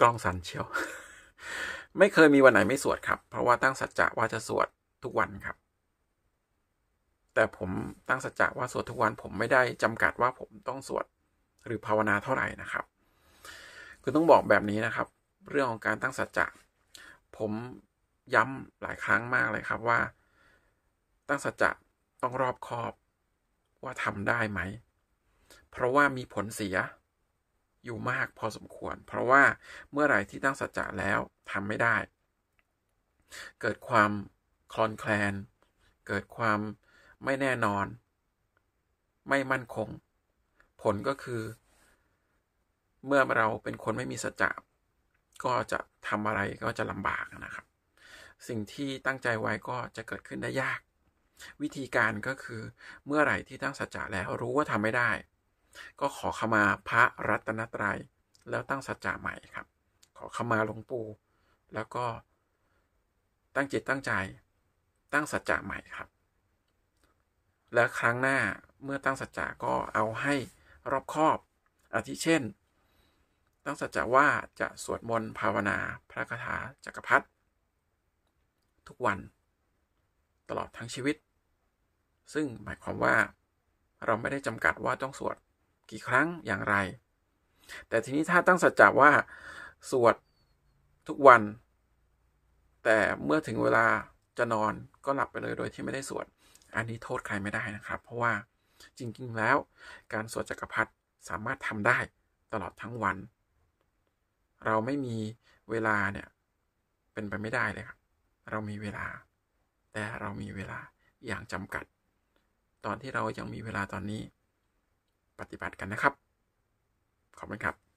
กล้องสันเชียวไม่เคยมีวันไหนไม่สวดครับ เพราะว่าตั้งสัจจะว่าจะสวดทุกวันครับ แต่ผมตั้งสัจจะว่าสวดทุกวัน ผมไม่ได้จำกัดว่าผมต้องสวดหรือภาวนาเท่าไหร่นะครับคือต้องบอกแบบนี้นะครับ เรื่องของการตั้งสัจจะผมย้ำหลายครั้งมากเลยครับว่า ตั้งสัจจะต้องรอบคอบว่าทำได้ไหมเพราะว่ามีผลเสียอยู่มากพอสมควร เพราะว่าเมื่อไหร่ที่ตั้งสัจจะแล้วทำไม่ได้ เกิดความคลอนแคลน เกิดความไม่แน่นอน ไม่มั่นคง ผลก็คือ เมื่อเราเป็นคนไม่มีสัจจะก็จะทำอะไรก็จะลำบากนะครับ สิ่งที่ตั้งใจไว้ก็จะเกิดขึ้นได้ยาก วิธีการก็คือ เมื่อไหร่ที่ตั้งสัจจะแล้วรู้ว่าทำไม่ได้ก็ขอขมาพระรัตนตรยัย แล้วตั้งสัจจะใหม่ครับ ขอขมาหลวงปู่แล้วก็ตั้งจิตตั้งใจ ตั้งสัจจะใหม่ครับ และครั้งหน้าเมื่อตั้งสัจจะก็เอาให้รอบคอบ อาทิเช่น ตั้งสัจจะว่าจะสวดมนต์ภาวนา พระคาถาจักรพรรดิทุกวัน ตลอดทั้งชีวิต ซึ่งหมายความว่าเราไม่ได้จำกัดว่าต้องสวดกี่ครั้งอย่างไร แต่ทีนี้ถ้าตั้งสัจจะว่าสวดทุกวัน แต่เมื่อถึงเวลาจะนอนก็หลับไปเลยโดยที่ไม่ได้สวด อันนี้โทษใครไม่ได้นะครับ เพราะว่าจริงๆแล้ว การสวดจักรพรรดิสามารถทำได้ตลอดทั้งวัน เราไม่มีเวลาเนี่ยเป็นไปไม่ได้เลยครับ เรามีเวลา แต่เรามีเวลาอย่างจำกัด ตอนที่เรายังมีเวลาตอนนี้ปฏิบัติกันนะครับ ขอบคุณครับ